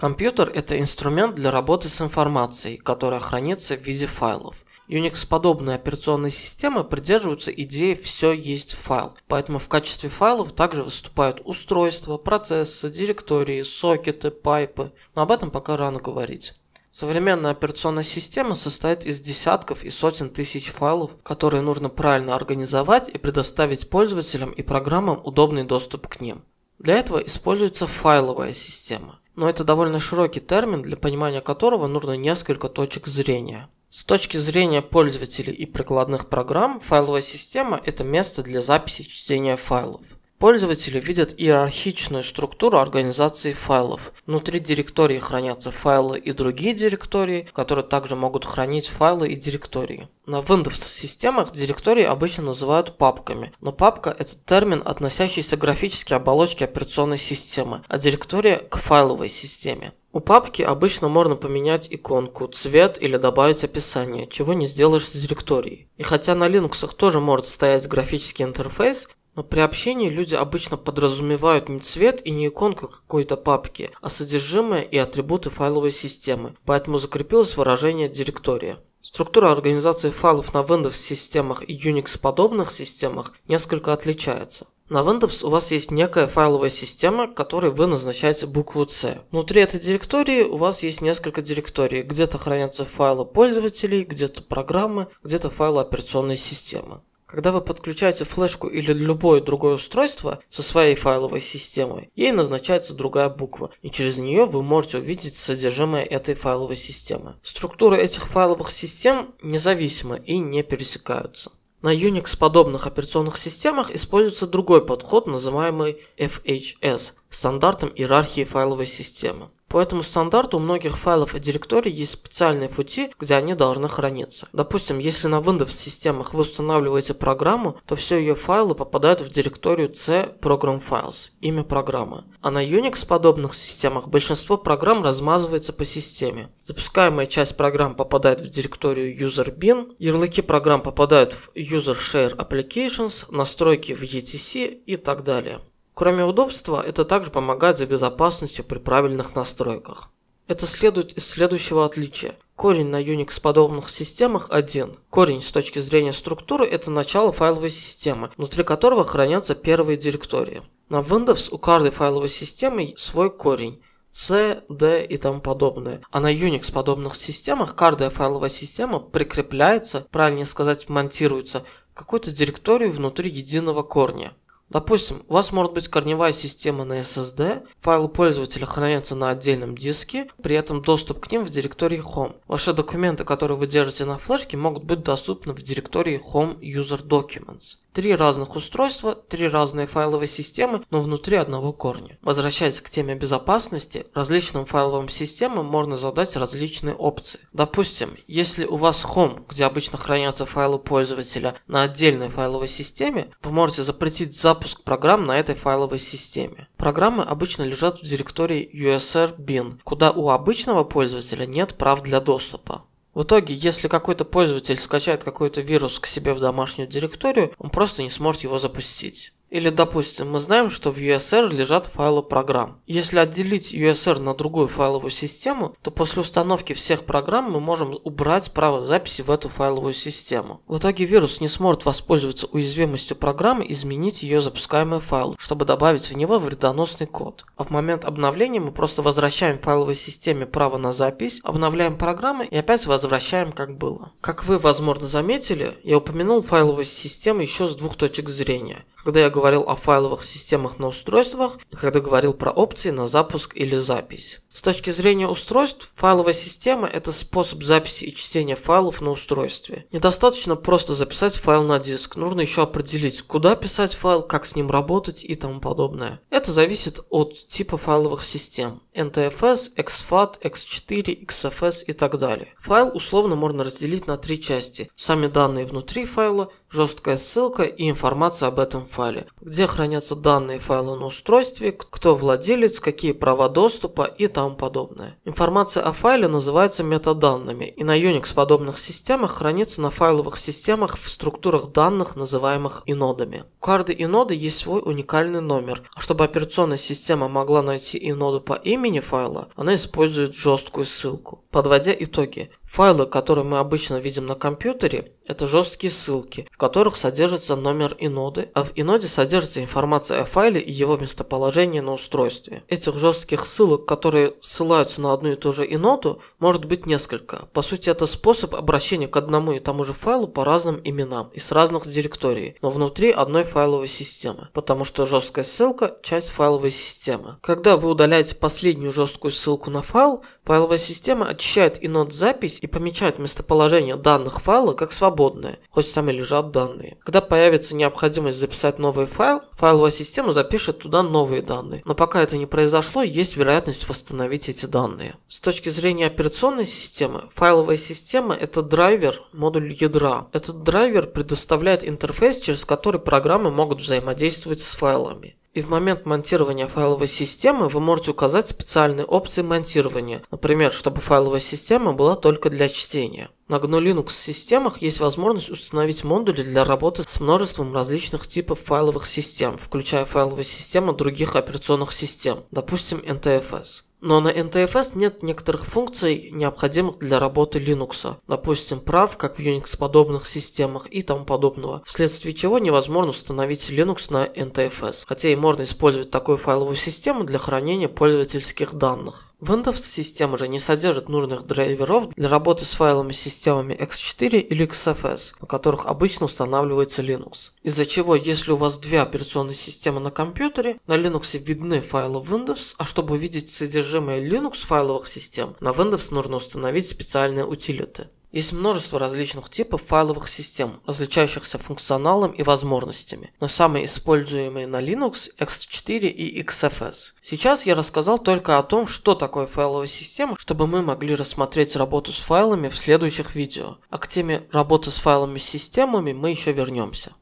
Компьютер – это инструмент для работы с информацией, которая хранится в виде файлов. Unix-подобные операционные системы придерживаются идеи «все есть файл», поэтому в качестве файлов также выступают устройства, процессы, директории, сокеты, пайпы, но об этом пока рано говорить. Современная операционная система состоит из десятков и сотен тысяч файлов, которые нужно правильно организовать и предоставить пользователям и программам удобный доступ к ним. Для этого используется файловая система, но это довольно широкий термин, для понимания которого нужно несколько точек зрения. С точки зрения пользователей и прикладных программ, файловая система – это место для записи чтения файлов. Пользователи видят иерархичную структуру организации файлов. Внутри директории хранятся файлы и другие директории, которые также могут хранить файлы и директории. На Windows-системах директории обычно называют папками, но папка – это термин, относящийся к графической оболочке операционной системы, а директория – к файловой системе. У папки обычно можно поменять иконку, цвет или добавить описание, чего не сделаешь с директорией. И хотя на Linux тоже может стоять графический интерфейс, но при общении люди обычно подразумевают не цвет и не иконку какой-то папки, а содержимое и атрибуты файловой системы, поэтому закрепилось выражение «директория». Структура организации файлов на Windows-системах и Unix-подобных системах несколько отличается. На Windows у вас есть некая файловая система, которой вы назначаете букву C. Внутри этой директории у вас есть несколько директорий. Где-то хранятся файлы пользователей, где-то программы, где-то файлы операционной системы. Когда вы подключаете флешку или любое другое устройство со своей файловой системой, ей назначается другая буква, и через нее вы можете увидеть содержимое этой файловой системы. Структуры этих файловых систем независимы и не пересекаются. На Unix подобных операционных системах используется другой подход, называемый FHS – стандартом иерархии файловой системы. По этому стандарту у многих файлов и директорий есть специальные пути, где они должны храниться. Допустим, если на Windows системах вы устанавливаете программу, то все ее файлы попадают в директорию C Program Files, имя программы. А на Unix подобных системах большинство программ размазывается по системе. Запускаемая часть программ попадает в директорию User Bin, ярлыки программ попадают в User Share Applications, настройки в ETC и так далее. Кроме удобства, это также помогает за безопасностью при правильных настройках. Это следует из следующего отличия. Корень на Unix подобных системах один. Корень с точки зрения структуры это начало файловой системы, внутри которого хранятся первые директории. На Windows у каждой файловой системы свой корень. C, D и тому подобное. А на Unix подобных системах каждая файловая система прикрепляется, правильнее сказать, монтируется, к какой-то директорию внутри единого корня. Допустим, у вас может быть корневая система на SSD, файлы пользователя хранятся на отдельном диске, при этом доступ к ним в директории Home. Ваши документы, которые вы держите на флешке, могут быть доступны в директории Home User Documents. Три разных устройства, три разные файловые системы, но внутри одного корня. Возвращаясь к теме безопасности, различным файловым системам можно задать различные опции. Допустим, если у вас Home, где обычно хранятся файлы пользователя, на отдельной файловой системе, вы можете запретить запуск запуск программ на этой файловой системе. Программы обычно лежат в директории usr bin, куда у обычного пользователя нет прав для доступа. В итоге, если какой-то пользователь скачает какой-то вирус к себе в домашнюю директорию, он просто не сможет его запустить. Или, допустим, мы знаем, что в USR лежат файлы программ. Если отделить USR на другую файловую систему, то после установки всех программ мы можем убрать право записи в эту файловую систему. В итоге вирус не сможет воспользоваться уязвимостью программы и изменить ее запускаемый файл, чтобы добавить в него вредоносный код. А в момент обновления мы просто возвращаем файловой системе право на запись, обновляем программы и опять возвращаем как было. Как вы, возможно, заметили, я упомянул файловую систему еще с двух точек зрения. Когда я говорил о файловых системах на устройствах, когда говорил про опции на запуск или запись. С точки зрения устройств, файловая система – это способ записи и чтения файлов на устройстве. Недостаточно просто записать файл на диск, нужно еще определить, куда писать файл, как с ним работать и тому подобное. Это зависит от типа файловых систем – NTFS, XFAT, X4, XFS и так далее. Файл условно можно разделить на три части – сами данные внутри файла – жесткая ссылка и информация об этом файле, где хранятся данные файла на устройстве, кто владелец, какие права доступа и тому подобное. Информация о файле называется метаданными, и на Unix подобных системах хранится на файловых системах в структурах данных, называемых инодами. У каждой иноды есть свой уникальный номер, а чтобы операционная система могла найти иноду по имени файла, она использует жесткую ссылку. Подводя итоги, файлы, которые мы обычно видим на компьютере, это жесткие ссылки, в которых содержится номер иноды, а в иноде содержится информация о файле и его местоположении на устройстве. Этих жестких ссылок, которые ссылаются на одну и ту же иноду, может быть несколько. По сути, это способ обращения к одному и тому же файлу по разным именам и с разных директорий, но внутри одной файловой системы, потому что жесткая ссылка – часть файловой системы. Когда вы удаляете последнюю жесткую ссылку на файл, файловая система отчитывается Очищает инод запись и помечает местоположение данных файла как свободное, хоть там и лежат данные. Когда появится необходимость записать новый файл, файловая система запишет туда новые данные. Но пока это не произошло, есть вероятность восстановить эти данные. С точки зрения операционной системы, файловая система – это драйвер, модуль ядра. Этот драйвер предоставляет интерфейс, через который программы могут взаимодействовать с файлами. И в момент монтирования файловой системы вы можете указать специальные опции монтирования, например, чтобы файловая система была только для чтения. На GNU Linux системах есть возможность установить модули для работы с множеством различных типов файловых систем, включая файловые системы других операционных систем, допустим NTFS. Но на NTFS нет некоторых функций, необходимых для работы Linux, допустим, прав, как в Unix-подобных системах и тому подобного, вследствие чего невозможно установить Linux на NTFS, хотя и можно использовать такую файловую систему для хранения пользовательских данных. Windows система же не содержит нужных драйверов для работы с файловыми системами X4 или XFS, на которых обычно устанавливается Linux. Из-за чего, если у вас две операционные системы на компьютере, на Linux видны файлы Windows, а чтобы увидеть содержимое Linux файловых систем, на Windows нужно установить специальные утилиты. Есть множество различных типов файловых систем, различающихся функционалом и возможностями, но самые используемые на Linux X4 и XFS. Сейчас я рассказал только о том, что такое файловая система, чтобы мы могли рассмотреть работу с файлами в следующих видео, а к теме работы с файлами системами мы еще вернемся.